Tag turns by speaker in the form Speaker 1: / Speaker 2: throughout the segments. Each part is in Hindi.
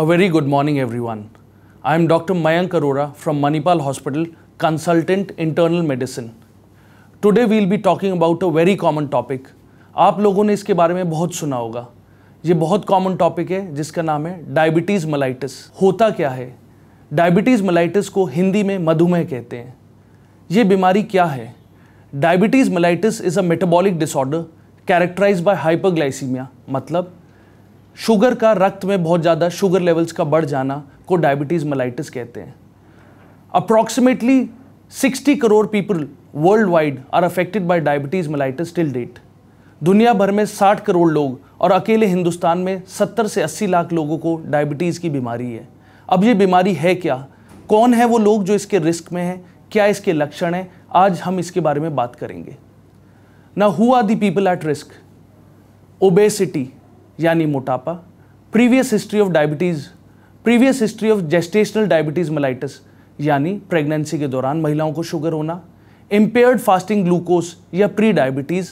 Speaker 1: A very good morning, everyone. I am Dr. Mayank Arora from Manipal Hospital, consultant internal medicine. Today we'll be talking about a very common topic. आप लोगों ने इसके बारे में बहुत सुना होगा ये बहुत कॉमन टॉपिक है जिसका नाम है डायबिटीज़ मलाइटिस होता क्या है डायबिटीज़ मलाइटिस को हिंदी में मधुमेह कहते हैं ये बीमारी क्या है diabetes mellitus is a metabolic disorder characterize by hyperglycemia मतलब शुगर का रक्त में बहुत ज़्यादा शुगर लेवल्स का बढ़ जाना को डायबिटीज़ मलाइटिस कहते हैं approximately 60 crore people world wide are affected by diabetes mellitus till date दुनिया भर में 60 करोड़ लोग और अकेले हिंदुस्तान में 70 से 80 लाख लोगों को डायबिटीज़ की बीमारी है अब ये बीमारी है क्या कौन है वो लोग जो इसके रिस्क में हैं क्या इसके लक्षण हैं आज हम इसके बारे में बात करेंगे ना who are the people at risk obesity यानी मोटापा previous history of diabetes previous history of gestational diabetes mellitus यानी प्रेगनेंसी के दौरान महिलाओं को शुगर होना इम्पेयर्ड फास्टिंग ग्लूकोज या pre diabetes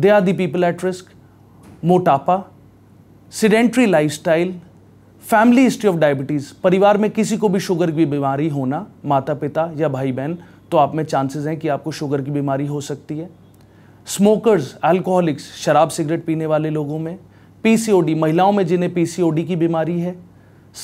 Speaker 1: they are the people at risk मोटापा sedentary style family history of diabetes परिवार में किसी को भी शुगर की बीमारी होना माता पिता या भाई बहन तो आप में चांसेस हैं कि आपको शुगर की बीमारी हो सकती है स्मोकर्स अल्कोहलिक्स शराब सिगरेट पीने वाले लोगों में पीसीओडी महिलाओं में जिन्हें पीसीओडी की बीमारी है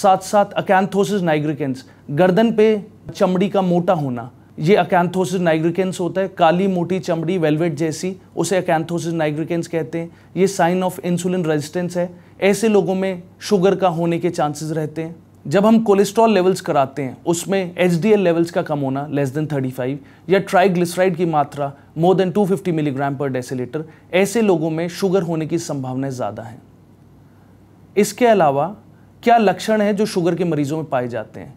Speaker 1: साथ साथ अकैंथोसिस नाइग्रिकेंस गर्दन पे चमड़ी का मोटा होना ये अकैंथोसिस नाइग्रिकेंस होता है काली मोटी चमड़ी वेलवेट जैसी उसे अकैंथोसिस नाइग्रिकेंस कहते हैं ये साइन ऑफ इंसुलिन रेजिस्टेंस है ऐसे लोगों में शुगर का होने के चांसेस रहते हैं जब हम कोलेस्ट्रॉल लेवल्स कराते हैं उसमें एच लेवल्स का कम होना लेस देन 35 या ट्राइग्लिसराइड की मात्रा more than 250 milligram per decilitre ऐसे लोगों में शुगर होने की संभावनाएं ज़्यादा हैं इसके अलावा क्या लक्षण है जो शुगर के मरीजों में पाए जाते हैं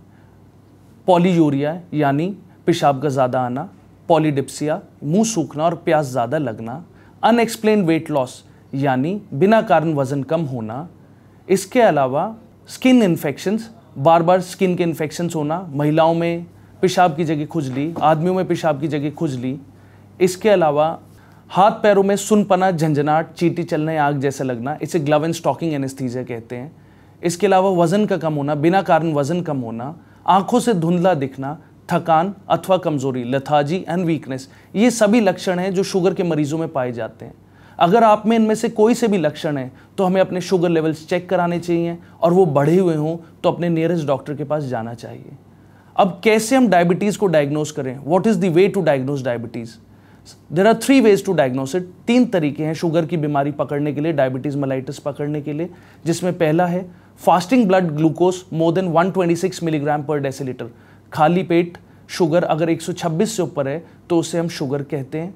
Speaker 1: पॉलीयूरिया यानी पेशाब का ज़्यादा आना पॉलीडिप्सिया मुंह सूखना और प्यास ज़्यादा लगना अनएक्सप्लेन वेट लॉस यानी बिना कारण वज़न कम होना इसके अलावा स्किन इन्फेक्शंस बार बार स्किन के इन्फेक्शंस होना महिलाओं में पेशाब की जगह खुजली आदमियों में पेशाब की जगह खुजली इसके अलावा हाथ पैरों में सुनपना झंझनाट चीटी चलने आग जैसे लगना इसे ग्लव एंड स्टॉकिंग एनेस्थीजिया कहते हैं इसके अलावा वजन का कम होना बिना कारण वजन कम होना आंखों से धुंधला दिखना थकान अथवा कमजोरी लथाजी एंड वीकनेस ये सभी लक्षण हैं जो शुगर के मरीजों में पाए जाते हैं अगर आप में इनमें से कोई से भी लक्षण है तो हमें अपने शुगर लेवल्स चेक कराने चाहिए और वो बढ़े हुए हों तो अपने नियरेस्ट डॉक्टर के पास जाना चाहिए अब कैसे हम डायबिटीज़ को डायग्नोज करें what is the way to diagnose diabetes there are three ways to diagnose it तीन तरीके हैं शुगर की बीमारी पकड़ने के लिए डायबिटीज़ मलाइटिस पकड़ने के लिए जिसमें पहला है fasting blood glucose more than 126 milligram per decilitre खाली पेट शुगर अगर 126 से ऊपर है तो उसे हम शुगर कहते हैं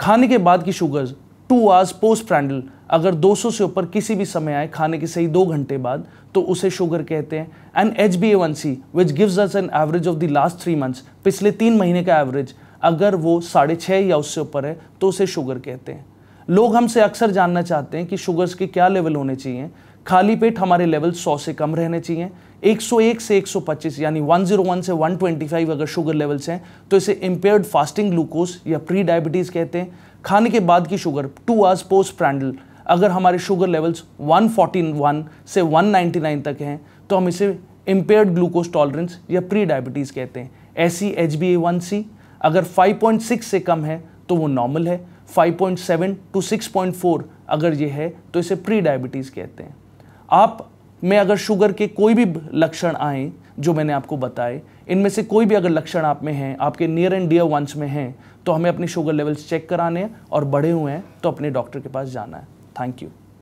Speaker 1: खाने के बाद की sugar two hours post prandial अगर 200 से ऊपर किसी भी समय आए खाने के सही दो घंटे बाद तो उसे शुगर कहते हैं and H B A one C which gives an average of the last three months पिछले तीन महीने का एवरेज अगर वो साढ़े छः या उससे ऊपर है तो उसे शुगर कहते हैं लोग हमसे अक्सर जानना चाहते हैं कि शुगर्स के क्या लेवल होने चाहिए खाली पेट हमारे लेवल 100 से कम रहने चाहिए 101 से 125 यानी 101 से 125 अगर शुगर लेवल्स हैं तो इसे इम्पेयर्ड फास्टिंग ग्लूकोज या प्री डायबिटीज़ कहते हैं खाने के बाद की sugar two hours post prandial अगर हमारे शुगर लेवल्स 141 से 199 तक हैं तो हम इसे इम्पेयर्ड ग्लूकोज टॉलरेंस या प्री डायबिटीज़ कहते हैं ऐसी H B A one C अगर 5.6 से कम है तो वो नॉर्मल है 5.7 टू 6.4 अगर ये है तो इसे प्री डायबिटीज़ कहते हैं आप में अगर शुगर के कोई भी लक्षण आए जो मैंने आपको बताए इनमें से कोई भी अगर लक्षण आप में हैं आपके नियर एंड डियर वंस में हैं तो हमें अपने शुगर लेवल्स चेक कराने हैं और बढ़े हुए हैं तो अपने डॉक्टर के पास जाना है थैंक यू